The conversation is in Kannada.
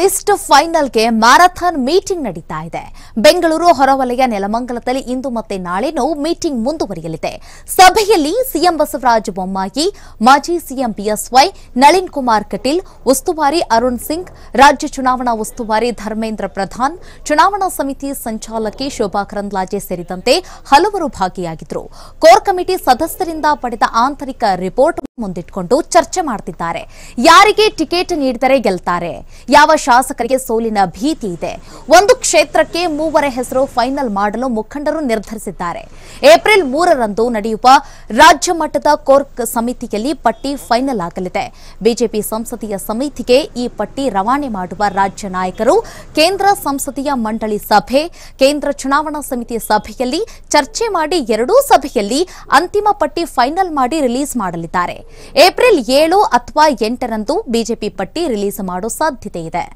ಲಿಸ್ಟ್ ಫೈನಲ್ಗೆ ಮ್ಯಾರಥಾನ್ ಮೀಟಿಂಗ್ ನಡೀತಾ ಇದೆ ಬೆಂಗಳೂರು ಹೊರವಲಯ ನೆಲಮಂಗಲದಲ್ಲಿ ಇಂದು ಮತ್ತೆ ನಾಳೆನೂ ಮೀಟಿಂಗ್ ಮುಂದುವರಿಯಲಿದೆ ಸಭೆಯಲ್ಲಿ ಸಿಎಂ ಬಸವರಾಜ ಬೊಮ್ಮಾಯಿ ಮಾಜಿ ಸಿಎಂ ಬಿಎಸ್ವೈ ನಳಿನ್ ಕುಮಾರ್ ಕಟೀಲ್ ಉಸ್ತುವಾರಿ ಅರುಣ್ ಸಿಂಗ್ ರಾಜ್ಯ ಚುನಾವಣಾ ಉಸ್ತುವಾರಿ ಧರ್ಮೇಂದ್ರ ಪ್ರಧಾನ್ ಚುನಾವಣಾ ಸಮಿತಿ ಸಂಚಾಲಕಿ ಶೋಭಾ ಕರಂದ್ಲಾಜೆ ಸೇರಿದಂತೆ ಹಲವರು ಭಾಗಿಯಾಗಿದ್ದರು ಕೋರ್ ಕಮಿಟಿ ಸದಸ್ಯರಿಂದ ಪಡೆದ ಆಂತರಿಕ ರಿಪೋರ್ಟ್ ಮುಂದಿಟ್ಕೊಂಡು ಚರ್ಚೆ ಮಾಡ್ತಿದ್ದಾರೆ ಯಾರಿಗೆ ಟಿಕೆಟ್ ನೀಡಿದರೆ ಗೆಲ್ತಾರೆ ಯಾವ ಶಾಸಕರಿಗೆ ಸೋಲಿನ ಭೀತಿ ಇದೆ ಒಂದು ಕ್ಷೇತ್ರಕ್ಕೆ ಮೂವರ ಹೆಸರು ಫೈನಲ್ ಮಾಡಲು ಮುಖಂಡರು ನಿರ್ಧರಿಸಿದ್ದಾರೆ ಏಪ್ರಿಲ್ ಮೂರರಂದು ನಡೆಯುವ ರಾಜ್ಯ ಮಟ್ಟದ ಕೋರ್ಕ್ ಸಮಿತಿಯಲ್ಲಿ ಪಟ್ಟಿ ಫೈನಲ್ ಆಗಲಿದೆ ಬಿಜೆಪಿ ಸಂಸದೀಯ ಸಮಿತಿಗೆ ಈ ಪಟ್ಟಿ ರವಾನೆ ಮಾಡುವ ರಾಜ್ಯ ನಾಯಕರು ಕೇಂದ್ರ ಸಂಸದೀಯ ಮಂಡಳಿ ಸಭೆ ಕೇಂದ್ರ ಚುನಾವಣಾ ಸಮಿತಿ ಸಭೆಯಲ್ಲಿ ಚರ್ಚೆ ಮಾಡಿ ಎರಡೂ ಸಭೆಯಲ್ಲಿ ಅಂತಿಮ ಪಟ್ಟಿ ಫೈನಲ್ ಮಾಡಿ ರಿಲೀಸ್ ಮಾಡಲಿದ್ದಾರೆ ಏಪ್ರಿಲ್ ಏಳು ಅಥವಾ ಎಂಟರಂದು ಬಿಜೆಪಿ ಪಟ್ಟಿ ರಿಲೀಸ್ ಮಾಡೋ ಸಾಧ್ಯತೆ ಇದೆ